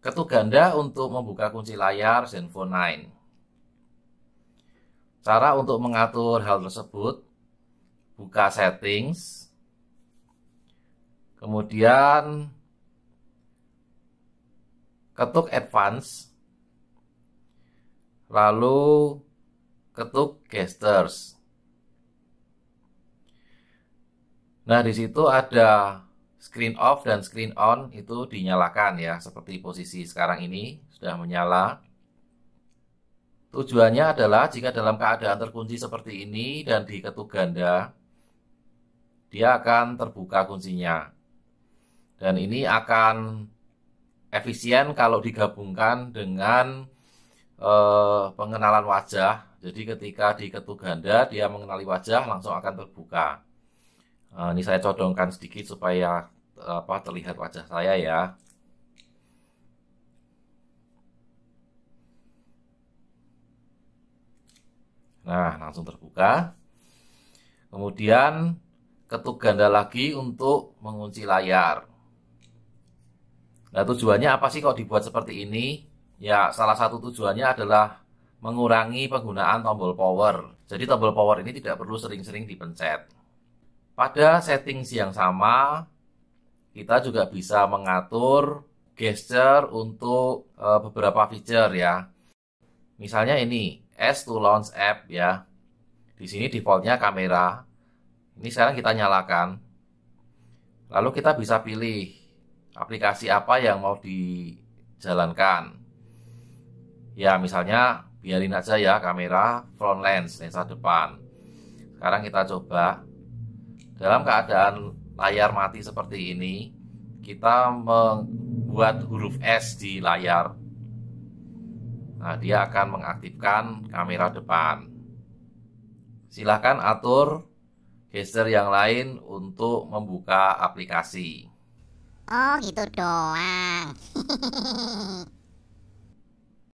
Ketuk ganda untuk membuka kunci layar Zenfone 9. Cara untuk mengatur hal tersebut, buka settings, kemudian ketuk advance, lalu ketuk gestures. Nah, di situ ada screen off dan screen on itu dinyalakan ya seperti posisi sekarang ini sudah menyala tujuannya adalah jika dalam keadaan terkunci seperti ini dan diketuk ganda dia akan terbuka kuncinya dan ini akan efisien kalau digabungkan dengan eh, pengenalan wajah jadi ketika diketuk ganda dia mengenali wajah langsung akan terbuka Uh, ini saya codongkan sedikit supaya apa terlihat wajah saya ya. Nah, langsung terbuka. Kemudian ketuk ganda lagi untuk mengunci layar. Nah, tujuannya apa sih kok dibuat seperti ini? Ya, salah satu tujuannya adalah mengurangi penggunaan tombol power. Jadi tombol power ini tidak perlu sering-sering dipencet. Pada setting yang sama, kita juga bisa mengatur gesture untuk eh, beberapa feature ya. Misalnya ini, S to launch app ya. Di sini defaultnya kamera. Ini sekarang kita nyalakan. Lalu kita bisa pilih aplikasi apa yang mau dijalankan. Ya, misalnya biarin aja ya kamera front lens lensa depan. Sekarang kita coba dalam keadaan layar mati seperti ini, kita membuat huruf S di layar. Nah, dia akan mengaktifkan kamera depan. Silahkan atur gesture yang lain untuk membuka aplikasi. Oh, gitu doang.